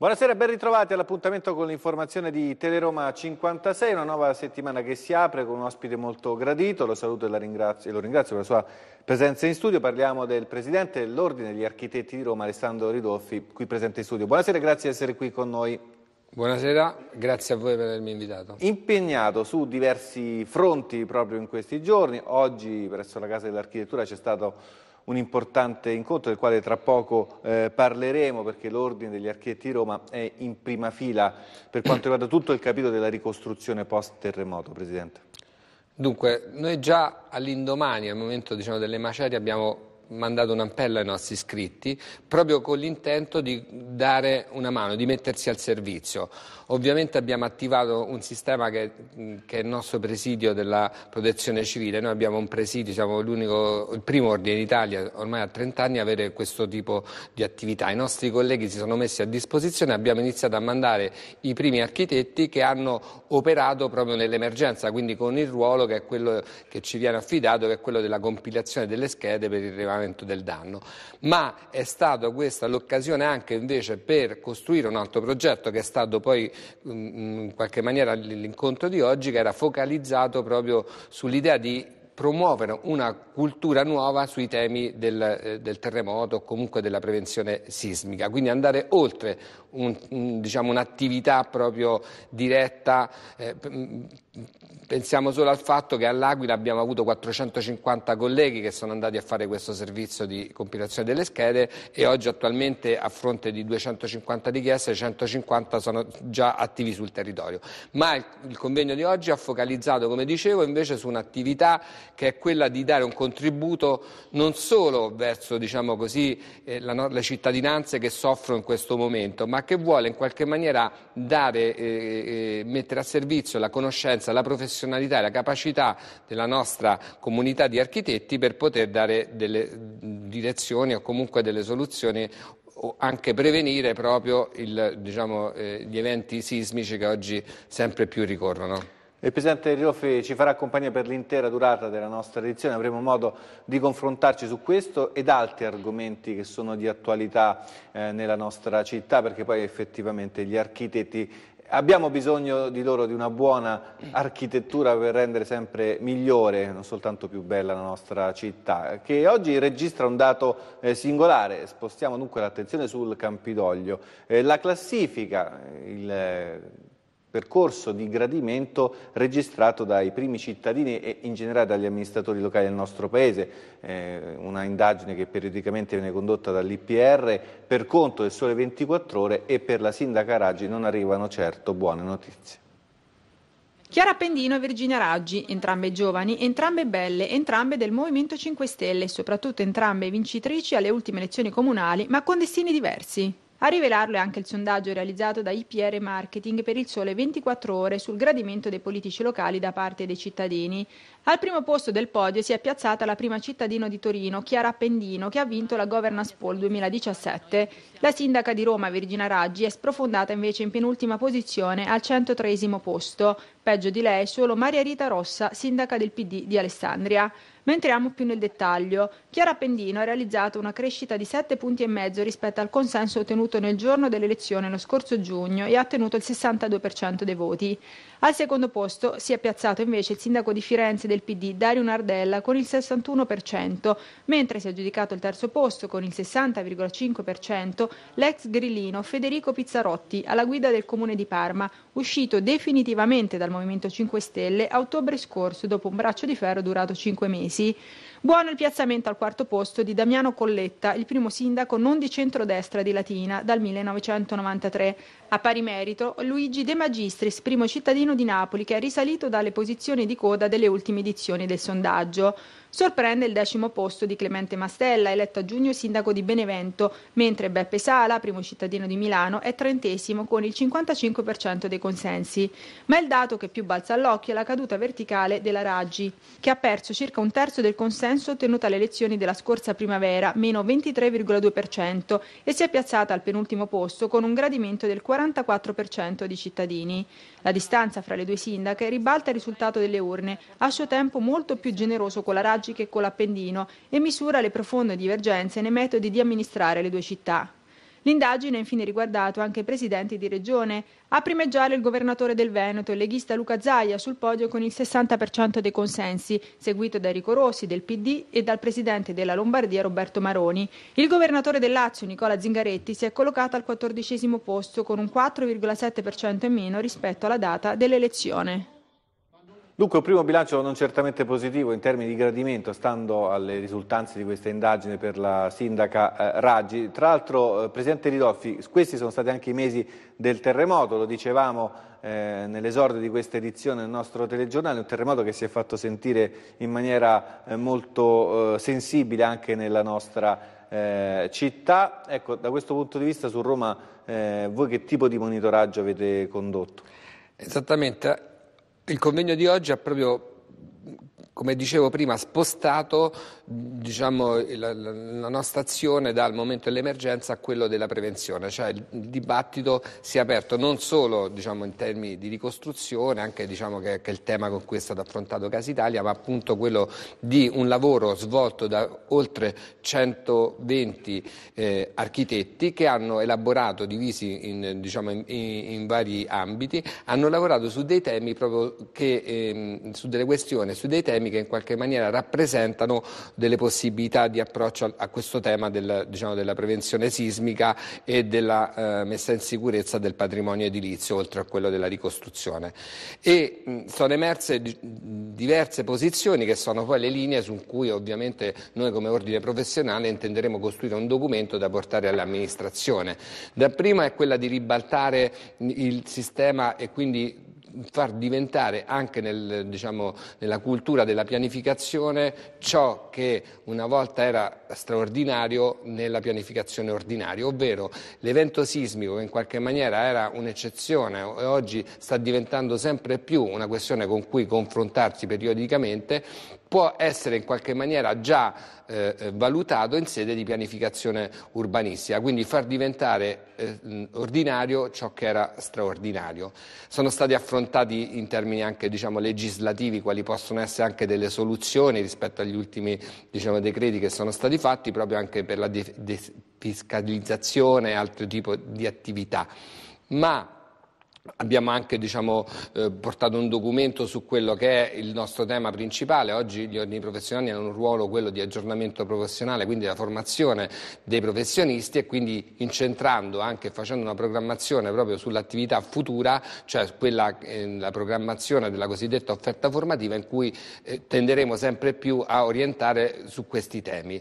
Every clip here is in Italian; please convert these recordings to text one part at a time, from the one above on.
Buonasera, ben ritrovati all'appuntamento con l'informazione di Teleroma 56, una nuova settimana che si apre con un ospite molto gradito, lo saluto e, ringrazio, e lo ringrazio per la sua presenza in studio, parliamo del Presidente dell'Ordine degli Architetti di Roma, Alessandro Ridolfi, qui presente in studio. Buonasera grazie di essere qui con noi. Buonasera, grazie a voi per avermi invitato. Impegnato su diversi fronti proprio in questi giorni, oggi presso la Casa dell'Architettura c'è stato un importante incontro del quale tra poco eh, parleremo perché l'Ordine degli di Roma è in prima fila per quanto riguarda tutto il capitolo della ricostruzione post-terremoto, Presidente. Dunque, noi già all'indomani, al momento diciamo, delle macerie, abbiamo mandato un'ampella ai nostri iscritti proprio con l'intento di dare una mano, di mettersi al servizio. Ovviamente abbiamo attivato un sistema che, che è il nostro presidio della protezione civile, noi abbiamo un presidio, siamo il primo ordine d'Italia ormai a 30 anni a avere questo tipo di attività. I nostri colleghi si sono messi a disposizione, abbiamo iniziato a mandare i primi architetti che hanno operato proprio nell'emergenza, quindi con il ruolo che è quello che ci viene affidato, che è quello della compilazione delle schede per il riparamento del danno, ma è stata questa l'occasione anche invece per costruire un altro progetto che è stato poi mm, mm, in qualche maniera l'incontro di oggi che era focalizzato proprio sull'idea di promuovere una cultura nuova sui temi del, eh, del, terremoto o comunque della prevenzione sismica, quindi andare oltre un'attività un, diciamo, un proprio diretta eh, pensiamo solo al fatto che all'Aquila abbiamo avuto 450 colleghi che sono andati a fare questo servizio di compilazione delle schede e oggi attualmente a fronte di 250 richieste 150 sono già attivi sul territorio. Ma il convegno di oggi ha focalizzato, come dicevo, invece su un'attività che è quella di dare un contributo non solo verso diciamo così, eh, la, le cittadinanze che soffrono in questo momento, ma che vuole in qualche maniera dare, eh, eh, mettere a servizio la conoscenza competenza, la professionalità e la capacità della nostra comunità di architetti per poter dare delle direzioni o comunque delle soluzioni o anche prevenire proprio il, diciamo, eh, gli eventi sismici che oggi sempre più ricorrono. Il Presidente Rioffi ci farà compagnia per l'intera durata della nostra edizione, avremo modo di confrontarci su questo ed altri argomenti che sono di attualità eh, nella nostra città perché poi effettivamente gli architetti Abbiamo bisogno di loro di una buona architettura per rendere sempre migliore, non soltanto più bella la nostra città, che oggi registra un dato eh, singolare. Spostiamo dunque l'attenzione sul Campidoglio. Eh, la classifica, il percorso di gradimento registrato dai primi cittadini e in generale dagli amministratori locali del nostro Paese, eh, una indagine che periodicamente viene condotta dall'IPR per conto del Sole 24 Ore e per la Sindaca Raggi non arrivano certo buone notizie. Chiara Pendino e Virginia Raggi, entrambe giovani, entrambe belle, entrambe del Movimento 5 Stelle, soprattutto entrambe vincitrici alle ultime elezioni comunali, ma con destini diversi. A rivelarlo è anche il sondaggio realizzato da IPR Marketing per il sole 24 ore sul gradimento dei politici locali da parte dei cittadini. Al primo posto del podio si è piazzata la prima cittadina di Torino, Chiara Appendino, che ha vinto la Governance Poll 2017. La sindaca di Roma, Virginia Raggi, è sprofondata invece in penultima posizione al 103 posto, Peggio di lei solo Maria Rita Rossa, sindaca del PD di Alessandria. Ma entriamo più nel dettaglio. Chiara Pendino ha realizzato una crescita di 7 punti e mezzo rispetto al consenso ottenuto nel giorno dell'elezione lo scorso giugno e ha ottenuto il 62% dei voti. Al secondo posto si è piazzato invece il sindaco di Firenze del PD Dario Nardella con il 61%, mentre si è aggiudicato il terzo posto con il 60,5% l'ex grillino Federico Pizzarotti alla guida del comune di Parma, uscito definitivamente dal dal Movimento 5 Stelle a ottobre scorso dopo un braccio di ferro durato 5 mesi. Buono il piazzamento al quarto posto di Damiano Colletta, il primo sindaco non di centrodestra di Latina dal 1993. A pari merito Luigi De Magistris, primo cittadino di Napoli che è risalito dalle posizioni di coda delle ultime edizioni del sondaggio. Sorprende il decimo posto di Clemente Mastella, eletto a giugno sindaco di Benevento, mentre Beppe Sala, primo cittadino di Milano, è trentesimo con il 55% dei consensi. Ma il dato che più balza all'occhio è la caduta verticale della Raggi, che ha perso circa un terzo del consenso consenso ottenuta alle elezioni della scorsa primavera, meno 23,2%, e si è piazzata al penultimo posto con un gradimento del 44% di cittadini. La distanza fra le due sindache ribalta il risultato delle urne, a suo tempo molto più generoso con la Raggi che con l'Appendino, e misura le profonde divergenze nei metodi di amministrare le due città. L'indagine ha infine riguardato anche i presidenti di regione. A primeggiare il governatore del Veneto, il leghista Luca Zaia, sul podio con il 60% dei consensi, seguito da Enrico Rossi del PD e dal presidente della Lombardia Roberto Maroni. Il governatore del Lazio, Nicola Zingaretti, si è collocato al 14 posto con un 4,7% in meno rispetto alla data dell'elezione. Dunque un primo bilancio non certamente positivo in termini di gradimento, stando alle risultanze di questa indagine per la sindaca eh, Raggi. Tra l'altro, eh, Presidente Ridolfi, questi sono stati anche i mesi del terremoto, lo dicevamo eh, nell'esordio di questa edizione del nostro telegiornale, un terremoto che si è fatto sentire in maniera eh, molto eh, sensibile anche nella nostra eh, città. Ecco, da questo punto di vista su Roma voi che tipo di monitoraggio avete condotto? Esattamente, il convegno di oggi ha proprio come dicevo prima, spostato diciamo, la, la, nostra azione dal momento dell'emergenza a quello della prevenzione, cioè il dibattito si è aperto non solo diciamo, in termini di ricostruzione, anche diciamo, che, che, è il tema con cui è stato affrontato Casa Italia, ma appunto quello di un lavoro svolto da oltre 120 eh, architetti che hanno elaborato, divisi diciamo, in, in, in, vari ambiti, hanno lavorato su dei temi proprio che, eh, su delle questioni, su dei temi temi che in qualche maniera rappresentano delle possibilità di approccio a, a questo tema del, diciamo, della prevenzione sismica e della eh, messa in sicurezza del patrimonio edilizio, oltre a quello della ricostruzione. E mh, sono emerse di, diverse posizioni che sono poi le linee su cui ovviamente noi come ordine professionale intenderemo costruire un documento da portare all'amministrazione. Da prima è quella di ribaltare il sistema e quindi far diventare anche nel, diciamo, nella cultura della pianificazione ciò che una volta era straordinario nella pianificazione ordinaria, ovvero l'evento sismico che in qualche maniera era un'eccezione e oggi sta diventando sempre più una questione con cui confrontarsi periodicamente può essere in qualche maniera già eh, eh, valutato in sede di pianificazione urbanistica, quindi far diventare eh, ordinario ciò che era straordinario. Sono stati affrontati in termini anche diciamo, legislativi quali possono essere anche delle soluzioni rispetto agli ultimi diciamo, decreti che sono stati fatti proprio anche per la defiscalizzazione e altro tipo di attività. Ma Abbiamo anche diciamo, eh, portato un documento su quello che è il nostro tema principale. Oggi gli ordini professionali hanno un ruolo quello di aggiornamento professionale, quindi la formazione dei professionisti e quindi incentrando anche facendo una programmazione proprio sull'attività futura, cioè quella, eh, la programmazione della cosiddetta offerta formativa in cui eh, tenderemo sempre più a orientare su questi temi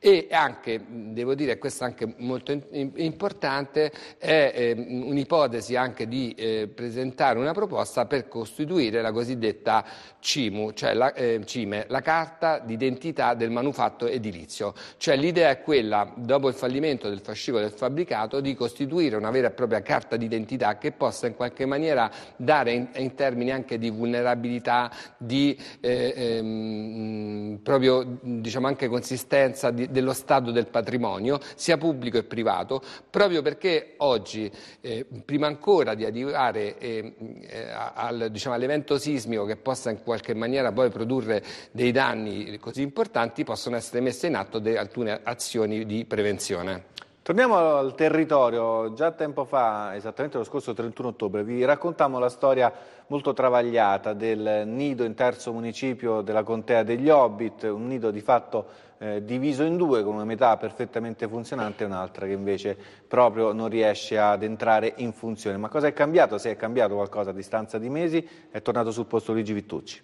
e anche, devo dire, questo è anche molto importante, è eh, un'ipotesi anche di eh, presentare una proposta per costituire la cosiddetta CIMU, cioè la, eh, CIME, la carta d'identità del manufatto edilizio. Cioè l'idea è quella, dopo il fallimento del fascicolo del fabbricato, di costituire una vera e propria carta d'identità che possa in qualche maniera dare in, in termini anche di vulnerabilità, di eh, ehm, proprio diciamo anche consistenza di, dello Stato del patrimonio, sia pubblico e privato, proprio perché oggi, eh, prima ancora di arrivare ehm, eh, al, diciamo, all'evento sismico che possa in qualche maniera poi produrre dei danni così importanti, possono essere messe in atto alcune azioni di prevenzione. Torniamo al territorio, già tempo fa, esattamente lo scorso 31 ottobre, vi raccontammo la storia molto travagliata del nido in terzo municipio della contea degli Hobbit, un nido di fatto eh, diviso in due con una metà perfettamente funzionante e un'altra che invece proprio non riesce ad entrare in funzione. Ma cosa è cambiato? Se è cambiato qualcosa a distanza di mesi è tornato sul posto Luigi Vittucci.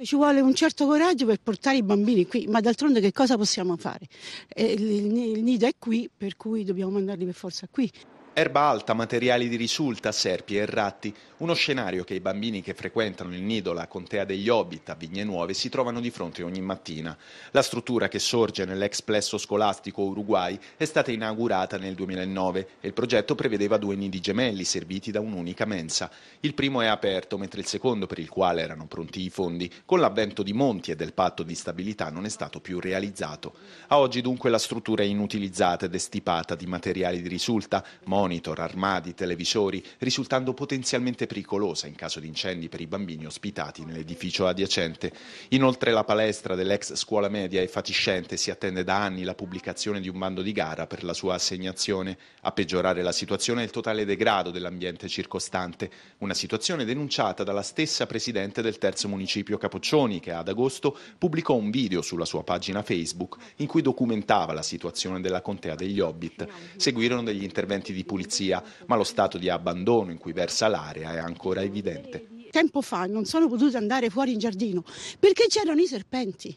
Ci vuole un certo coraggio per portare i bambini qui, ma d'altronde che cosa possiamo fare? Eh, il, il nido è qui, per cui dobbiamo mandarli per forza qui. Erba alta, materiali di risulta, serpi e ratti, uno scenario che i bambini che frequentano il nido la contea degli Hobbit a Vigne Nuove si trovano di fronte ogni mattina. La struttura che sorge nell'ex plesso scolastico Uruguay è stata inaugurata nel 2009 e il progetto prevedeva due nidi gemelli serviti da un'unica mensa. Il primo è aperto, mentre il secondo, per il quale erano pronti i fondi, con l'avvento di Monti e del patto di stabilità non è stato più realizzato. A oggi dunque la struttura è inutilizzata ed estipata di materiali di risulta, monitor, armadi, televisori, risultando potenzialmente pericolosa in caso di incendi per i bambini ospitati nell'edificio adiacente. Inoltre la palestra dell'ex scuola media è fatiscente si attende da anni la pubblicazione di un bando di gara per la sua assegnazione. A peggiorare la situazione è il totale degrado dell'ambiente circostante, una situazione denunciata dalla stessa presidente del terzo municipio Capoccioni che ad agosto pubblicò un video sulla sua pagina Facebook in cui documentava la situazione della contea degli Hobbit. Seguirono degli interventi di pulizia, ma lo stato di abbandono in cui versa l'area è ancora evidente. Tempo fa non sono potuta andare fuori in giardino perché c'erano i serpenti.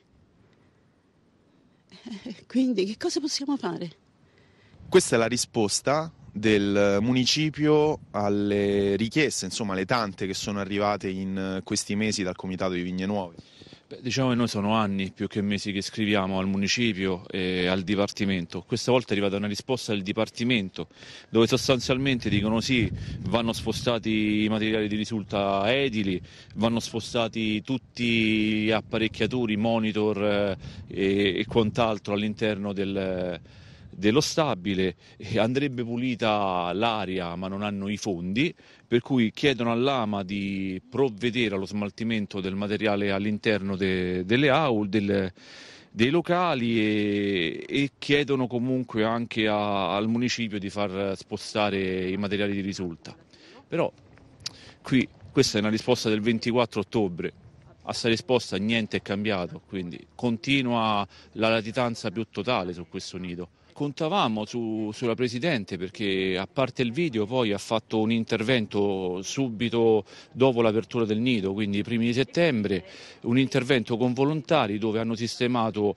Eh, quindi che cosa possiamo fare? Questa è la risposta del municipio alle richieste, insomma le tante che sono arrivate in questi mesi dal Comitato di Vigne Nuove. Diciamo che noi sono anni più che mesi che scriviamo al municipio e al dipartimento. Questa volta è arrivata una risposta del dipartimento dove sostanzialmente dicono sì, vanno spostati i materiali di risulta edili, vanno spostati tutti gli apparecchiatori, monitor eh, e, e quant'altro all'interno del, dello stabile, andrebbe pulita l'aria ma non hanno i fondi per cui chiedono all'AMA di provvedere allo smaltimento del materiale all'interno de, delle aule, del, dei locali e, e, chiedono comunque anche a, al municipio di far spostare i materiali di risulta. Però qui questa è una risposta del 24 ottobre, a questa risposta niente è cambiato, quindi continua la latitanza più totale su questo nido contavamo su, sulla Presidente perché a parte il video poi ha fatto un intervento subito dopo l'apertura del nido, quindi i primi di settembre, un intervento con volontari dove hanno sistemato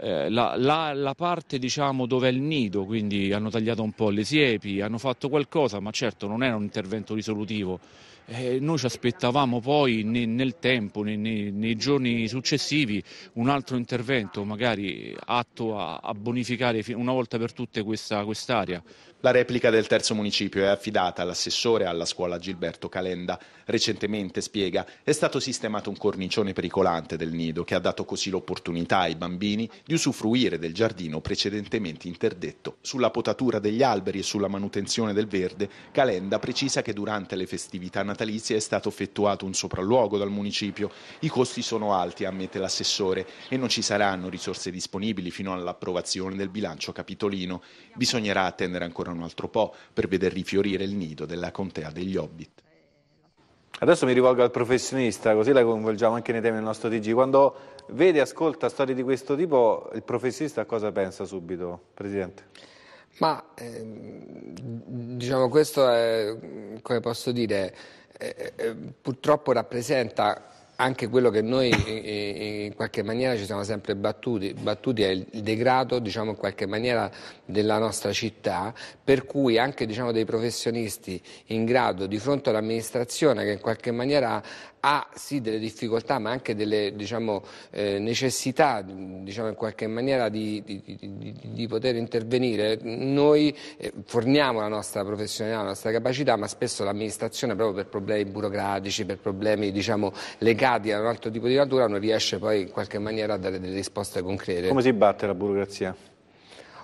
eh, la, la, la, parte diciamo, dove è il nido, quindi hanno tagliato un po' le siepi, hanno fatto qualcosa, ma certo non era un intervento risolutivo eh, noi ci aspettavamo poi ne, nel tempo, ne, ne, nei giorni successivi, un altro intervento magari atto a, a bonificare una volta per tutte questa, quest'area. La replica del terzo municipio è affidata all'assessore alla scuola Gilberto Calenda. Recentemente, spiega, è stato sistemato un cornicione pericolante del nido che ha dato così l'opportunità ai bambini di usufruire del giardino precedentemente interdetto. Sulla potatura degli alberi e sulla manutenzione del verde, Calenda precisa che durante le festività natalizie è stato effettuato un sopralluogo dal municipio. I costi sono alti, ammette l'assessore, e non ci saranno risorse disponibili fino all'approvazione del bilancio capitolino. Bisognerà attendere ancora ancora un altro po' per veder rifiorire il nido della contea degli Hobbit. Adesso mi rivolgo al professionista, così la coinvolgiamo anche nei temi del nostro TG. Quando vede e ascolta storie di questo tipo, il professionista cosa pensa subito, Presidente? Ma eh, diciamo questo è, come posso dire, eh, eh, purtroppo rappresenta anche quello che noi eh, eh, in qualche maniera ci siamo sempre battuti, battuti è il degrado diciamo, in qualche maniera della nostra città, per cui anche diciamo, dei professionisti in grado di fronte all'amministrazione che in qualche maniera ha sì delle difficoltà ma anche delle diciamo, eh, necessità diciamo, in qualche maniera di, di, di, di poter intervenire, noi eh, forniamo la nostra professionalità, la nostra capacità ma spesso l'amministrazione proprio per problemi burocratici, per problemi diciamo, legali radicati da un altro tipo di natura non riesce poi in qualche maniera a dare delle risposte concrete. Come si batte la burocrazia?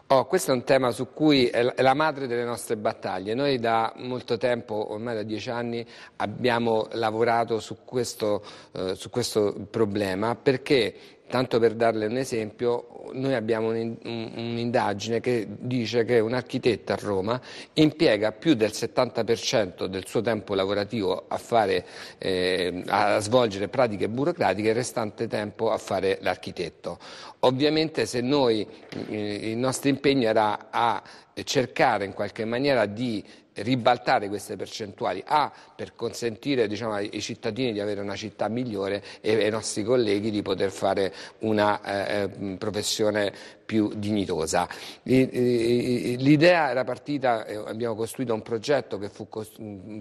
Oh, questo è un tema su cui è la madre delle nostre battaglie. Noi da molto tempo, ormai da dieci anni, abbiamo lavorato su questo, eh, su questo problema perché Tanto per darle un esempio, noi abbiamo un'indagine che dice che un architetto a Roma impiega più del 70% del suo tempo lavorativo a, fare, eh, a svolgere pratiche burocratiche e il restante tempo a fare l'architetto. Ovviamente se noi, eh, il nostro impegno era a eh, cercare in qualche maniera di ribaltare queste percentuali, A per consentire diciamo, ai cittadini di avere una città migliore e ai nostri colleghi di poter fare una eh, eh professione più dignitosa. L'idea era partita, eh, abbiamo costruito un progetto che fu,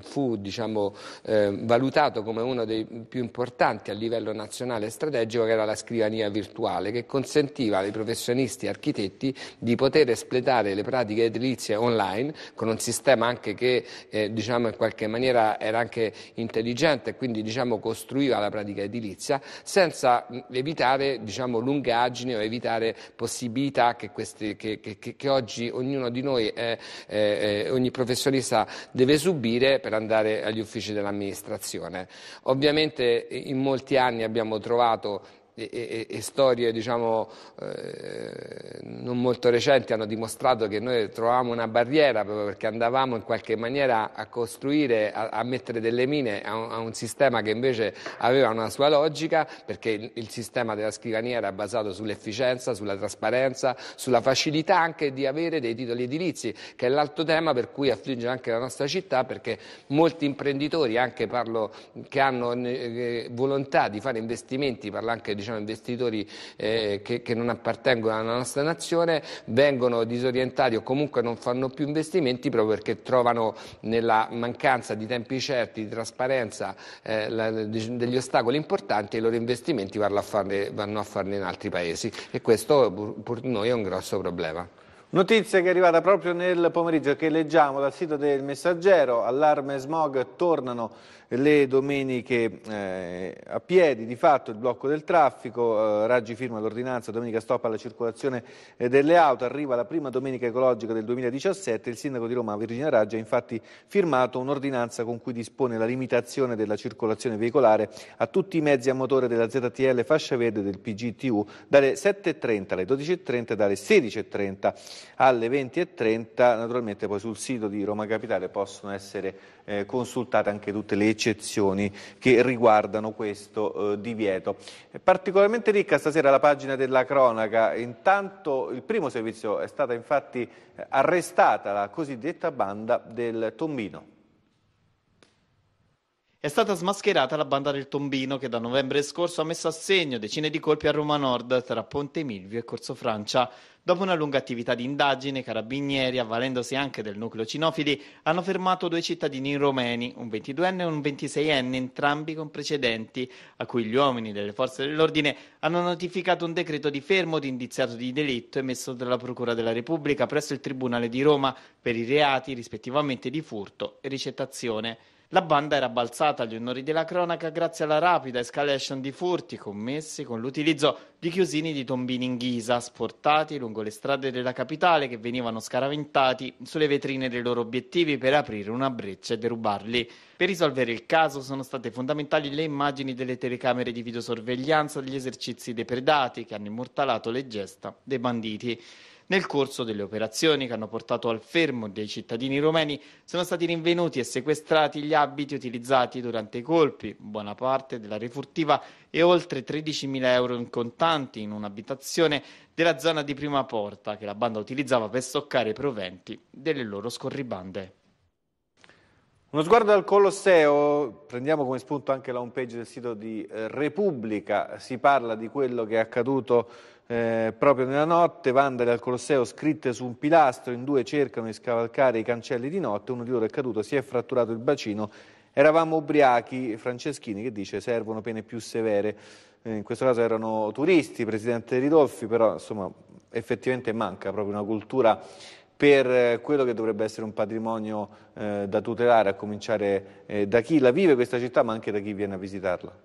fu diciamo, eh, valutato come uno dei più importanti a livello nazionale e strategico che era la scrivania virtuale che consentiva ai professionisti e architetti di poter espletare le pratiche pubbliche edilizie online con un sistema anche che eh, diciamo in qualche maniera era anche intelligente e quindi diciamo, costruiva la pratica edilizia senza evitare diciamo, lungaggini o evitare possibilità che, questi, che, che, che oggi ognuno di noi, eh, eh, ogni professionista deve subire per andare agli uffici dell'amministrazione. Ovviamente in molti anni abbiamo trovato e, e, e storie diciamo, eh, non molto recenti hanno dimostrato che noi trovavamo una barriera proprio perché andavamo in qualche maniera a costruire, a, a mettere delle mine a un, a un, sistema che invece aveva una sua logica perché il, il sistema della scrivania era basato sull'efficienza, sulla trasparenza, sulla facilità anche di avere dei titoli edilizi che è l'altro tema per cui affligge anche la nostra città perché molti imprenditori anche parlo, che hanno eh, volontà di fare investimenti, parlo anche di diciamo, investitori eh, che, che, non appartengono alla nostra nazione vengono disorientati o comunque non fanno più investimenti proprio perché trovano nella mancanza di tempi certi, di trasparenza, eh, la, degli ostacoli importanti e i loro investimenti vanno a, farne, vanno a farne in altri paesi e questo per noi è un grosso problema. Notizia che è arrivata proprio nel pomeriggio che leggiamo dal sito del Messaggero, allarme smog, tornano le domeniche eh, a piedi, di fatto il blocco del traffico, eh, Raggi firma l'ordinanza, domenica stop alla circolazione eh, delle auto, arriva la prima domenica ecologica del 2017, il sindaco di Roma Virginia Raggi ha infatti firmato un'ordinanza con cui dispone la limitazione della circolazione veicolare a tutti i mezzi a motore della ZTL fascia verde del PGTU dalle 7.30 alle 12.30 e dalle 16.30 alle 20.30. Naturalmente poi sul sito di Roma Capitale possono essere eh, consultate anche tutte le eccezioni che riguardano questo eh, divieto. È particolarmente ricca stasera la pagina della cronaca. Intanto il primo servizio è stata infatti arrestata la cosiddetta banda del Tombino. È stata smascherata la banda del Tombino che da novembre scorso ha messo a segno decine di colpi a Roma Nord tra Ponte Milvio e Corso Francia. Dopo una lunga attività di indagine, i carabinieri, avvalendosi anche del nucleo cinofili, hanno fermato due cittadini romeni, un 22enne e un 26enne, entrambi con precedenti, a cui gli uomini delle forze dell'ordine hanno notificato un decreto di fermo di indiziato di delitto emesso dalla Procura della Repubblica presso il Tribunale di Roma per i reati rispettivamente di furto e ricettazione. La banda era balzata agli onori della cronaca grazie alla rapida escalation di furti commessi con l'utilizzo di chiusini di tombini in ghisa sportati lungo le strade della capitale che venivano scaraventati sulle vetrine dei loro obiettivi per aprire una breccia e derubarli. Per risolvere il caso sono state fondamentali le immagini delle telecamere di videosorveglianza degli esercizi depredati che hanno immortalato le gesta dei banditi. Nel corso delle operazioni che hanno portato al fermo dei cittadini romeni sono stati rinvenuti e sequestrati gli abiti utilizzati durante i colpi, buona parte della refurtiva e oltre 13.000 euro in contanti in un'abitazione della zona di prima porta che la banda utilizzava per stoccare i proventi delle loro scorribande. Uno sguardo al Colosseo, prendiamo come spunto anche la homepage del sito di eh, Repubblica, si parla di quello che è accaduto eh, proprio nella notte, vandali al Colosseo scritte su un pilastro, in due cercano di scavalcare i cancelli di notte, uno di loro è caduto, si è fratturato il bacino, eravamo ubriachi, Franceschini che dice servono pene più severe, eh, in questo caso erano turisti, Presidente Ridolfi, però insomma effettivamente manca proprio una cultura per eh, quello che dovrebbe essere un patrimonio eh, da tutelare, a cominciare eh, da chi la vive questa città, ma anche da chi viene a visitarla.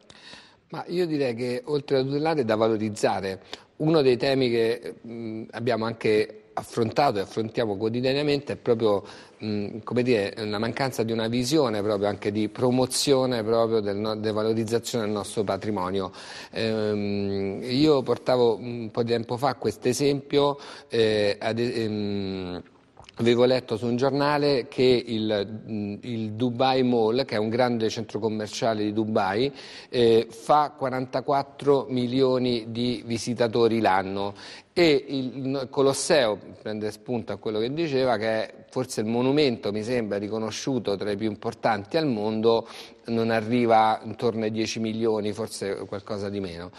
Ma io direi che oltre a tutelare, è da valorizzare uno dei temi che mh, abbiamo anche affrontato e affrontiamo quotidianamente è proprio la mancanza di una visione proprio anche di promozione proprio del no, devalorizzazione del nostro patrimonio. Ehm, io portavo un po' di tempo fa questo esempio eh, Avevo letto su un giornale che il, il, Dubai Mall, che è un grande centro commerciale di Dubai, eh, fa 44 milioni di visitatori l'anno e il Colosseo, prende spunto a quello che diceva, che è forse il monumento, mi sembra, riconosciuto tra i più importanti al mondo, non arriva intorno ai 10 milioni, forse qualcosa di meno.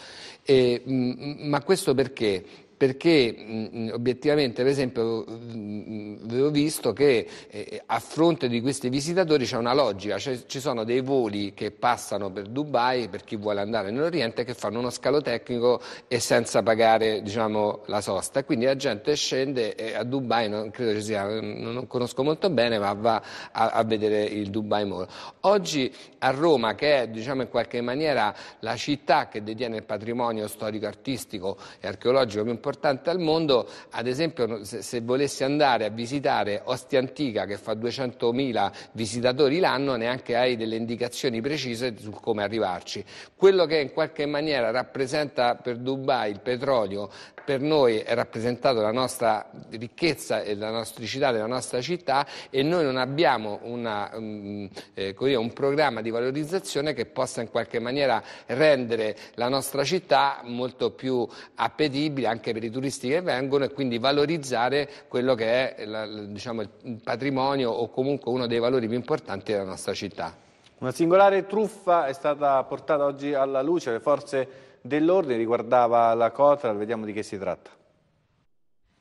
E, ma questo perché? perché mh, mm, mm, obiettivamente per esempio avevo mm, visto che eh, a fronte di questi visitatori c'è una logica, cioè, ci sono dei voli che passano per Dubai per chi vuole andare nell'Oriente che fanno uno scalo tecnico e senza pagare diciamo, la sosta, quindi la gente scende e a Dubai, non, sia, non, conosco molto bene ma va a, a, vedere il Dubai Mall. Oggi a Roma che è diciamo, in qualche maniera la città che detiene il patrimonio storico, artistico e archeologico più importante importante al mondo, ad esempio se, se volessi andare a visitare Ostia Antica che fa 200.000 visitatori l'anno, neanche hai delle indicazioni precise su come arrivarci. Quello che in qualche maniera rappresenta per Dubai il petrolio per noi è rappresentato la nostra ricchezza e la nostricità della nostra città e noi non abbiamo una, um, eh, un programma di valorizzazione che possa in qualche maniera rendere la nostra città molto più appetibile anche per i turisti che vengono e quindi valorizzare quello che è la, diciamo, il patrimonio o comunque uno dei valori più importanti della nostra città. Una singolare truffa è stata portata oggi alla luce, le forze dell'ordine, riguardava la Cotral, vediamo di che si tratta.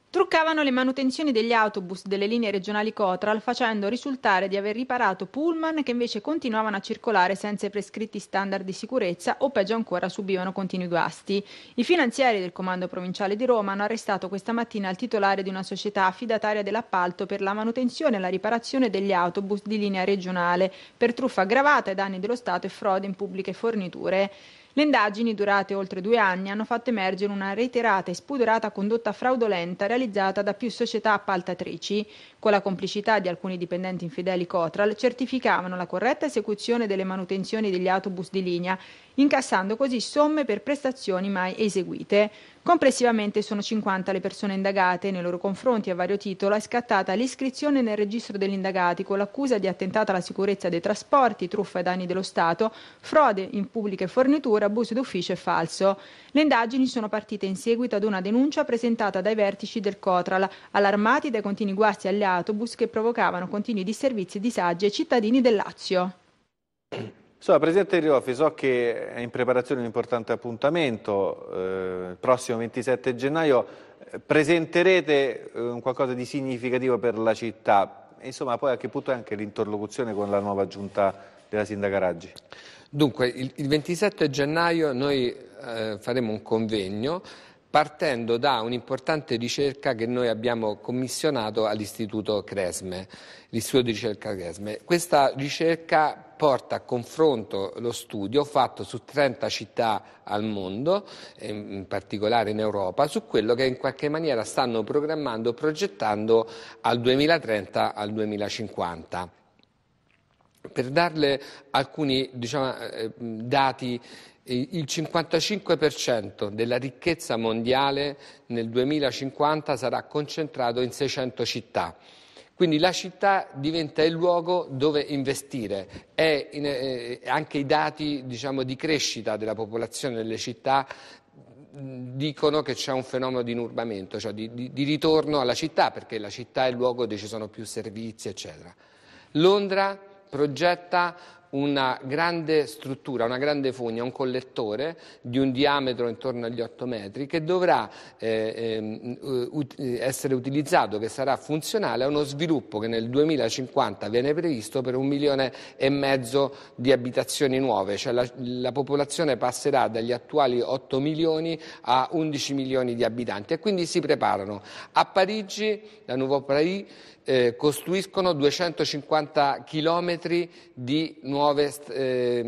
Truccavano le manutenzioni degli autobus delle linee regionali Cotral facendo risultare di aver riparato pullman che invece continuavano a circolare senza i prescritti standard di sicurezza o peggio ancora subivano continui guasti. I finanzieri del Comando Provinciale di Roma hanno arrestato questa mattina il titolare di una società affidataria dell'appalto per la manutenzione e la riparazione degli autobus di linea regionale per truffa aggravata ai danni dello Stato e frode in pubbliche forniture. Le indagini, durate oltre due anni, hanno fatto emergere una reiterata e spudorata condotta fraudolenta realizzata da più società appaltatrici, con la complicità di alcuni dipendenti infedeli Cotral, certificavano la corretta esecuzione delle manutenzioni degli autobus di linea, incassando così somme per prestazioni mai eseguite. Complessivamente sono 50 le persone indagate, nei loro confronti a vario titolo è scattata l'iscrizione nel registro degli indagati con l'accusa di attentato alla sicurezza dei trasporti, truffa ai danni dello Stato, frode in pubbliche forniture, abuso d'ufficio e falso. Le indagini sono partite in seguito ad una denuncia presentata dai vertici del Cotral, allarmati dai continui guasti agli altri autobus che provocavano continui disservizi e disagi ai cittadini del Lazio. So, Presidente Riofi, so che è in preparazione un importante appuntamento, eh, il prossimo 27 gennaio presenterete eh, qualcosa di significativo per la città, insomma poi a che punto è anche l'interlocuzione con la nuova giunta della Sindaca Raggi? Dunque, il, il 27 gennaio noi eh, faremo un convegno partendo da un'importante ricerca che noi abbiamo commissionato all'Istituto Cresme, l'Istituto di ricerca Cresme. Questa ricerca porta a confronto lo studio fatto su 30 città al mondo, in particolare in Europa, su quello che in qualche maniera stanno programmando, progettando al 2030, al 2050. Per darle alcuni diciamo, eh, dati, eh, il 55% della ricchezza mondiale nel 2050 sarà concentrato in 600 città. Quindi la città diventa il luogo dove investire e eh, anche i dati diciamo, di crescita della popolazione delle città dicono che c'è un fenomeno di inurbamento, cioè di, di, di ritorno alla città, perché la città è il luogo dove ci sono più servizi, eccetera. Londra progetta una grande struttura, una grande fogna, un collettore di un diametro intorno agli 8 metri che dovrà eh, ehm, eh, essere utilizzato, che sarà funzionale a uno sviluppo che nel 2050 viene previsto per un milione e mezzo di abitazioni nuove, cioè la, la popolazione passerà dagli attuali 8 milioni a 11 milioni di abitanti e quindi si preparano. A Parigi, la Nouveau Paris, eh, costruiscono 250 chilometri di nuove nuove eh,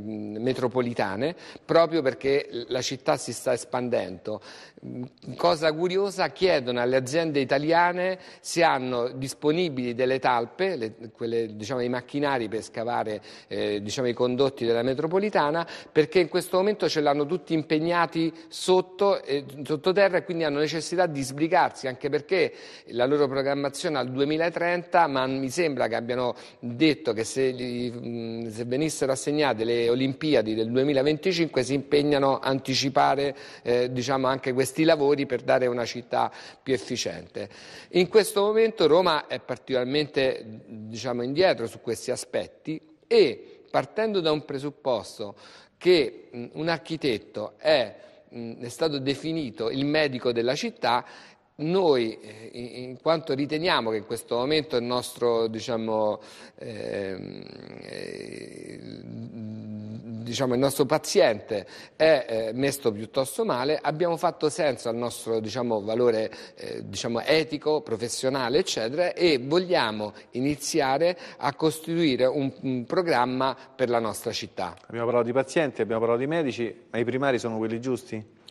metropolitane proprio perché la città si sta espandendo. Mm, cosa curiosa, chiedono alle aziende italiane se hanno disponibili delle talpe, le, quelle, diciamo, i macchinari per scavare eh, diciamo, i condotti della metropolitana, perché in questo momento ce l'hanno tutti impegnati sotto, eh, sottoterra e quindi hanno necessità di sbrigarsi, anche perché la loro programmazione al 2030, ma mi sembra che abbiano detto che se li, Ehm, se venissero assegnate le Olimpiadi del 2025 si impegnano a anticipare eh, diciamo anche questi lavori per dare una città più efficiente. In questo momento Roma è particolarmente diciamo, indietro su questi aspetti e partendo da un presupposto che un architetto è, è stato definito il medico della città noi, eh, in quanto riteniamo che in questo momento il nostro diciamo, ehm, eh, diciamo, il nostro paziente è eh, messo piuttosto male, abbiamo fatto senso al nostro diciamo, valore eh, diciamo, etico, professionale, eccetera, e vogliamo iniziare a costituire un, un, programma per la nostra città. Abbiamo parlato di pazienti, abbiamo parlato di medici, ma i primari sono quelli giusti?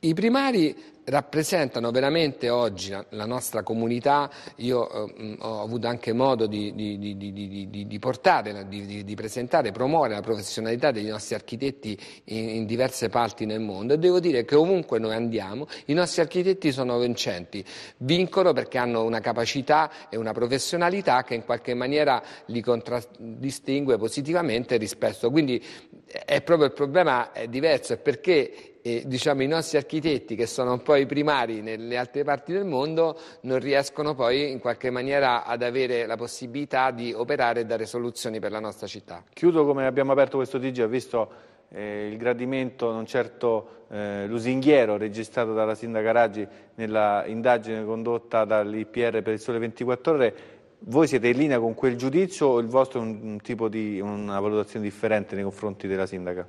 I primari rappresentano veramente oggi la, nostra comunità, io eh, mm, ho avuto anche modo di, di, di, di portare, di, presentare, promuovere la professionalità dei nostri architetti in, in, diverse parti nel mondo e devo dire che ovunque noi andiamo i nostri architetti sono vincenti, vincono perché hanno una capacità e una professionalità che in qualche maniera li contraddistingue positivamente rispetto, quindi eh, è proprio il problema è diverso, è perché e diciamo, i nostri architetti, che sono poi primari nelle altre parti del mondo, non riescono poi in qualche maniera ad avere la possibilità di operare e dare soluzioni per la nostra città. Chiudo come abbiamo aperto questo TG, ho visto eh, il gradimento non certo eh, lusinghiero registrato dalla sindaca Raggi nella indagine condotta dall'IPR per il Sole 24 Ore, voi siete in linea con quel giudizio o il vostro è un, un di, una valutazione differente nei confronti della sindaca?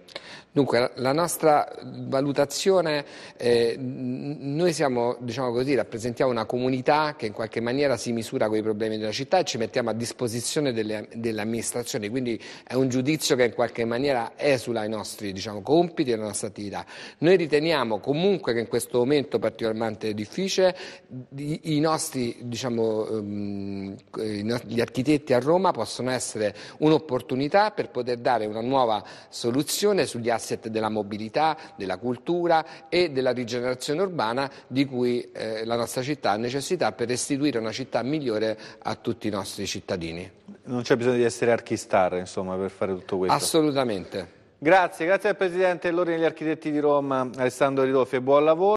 Dunque, la nostra valutazione, eh, noi siamo, diciamo così, rappresentiamo una comunità che in qualche maniera si misura con i problemi della città e ci mettiamo a disposizione delle, delle amministrazioni, quindi è un giudizio che in qualche maniera esula i nostri diciamo, compiti e la nostra attività. Noi riteniamo comunque che in questo momento particolarmente difficile i nostri diciamo, um, gli architetti a Roma possono essere un'opportunità per poter dare una nuova soluzione sugli asset della mobilità, della cultura e della rigenerazione urbana di cui eh, la nostra città ha necessità per restituire una città migliore a tutti i nostri cittadini. Non c'è bisogno di essere archistar insomma, per fare tutto questo? Assolutamente. Grazie, grazie al Presidente e all'Ordine degli Architetti di Roma, Alessandro Ridolfi e buon lavoro.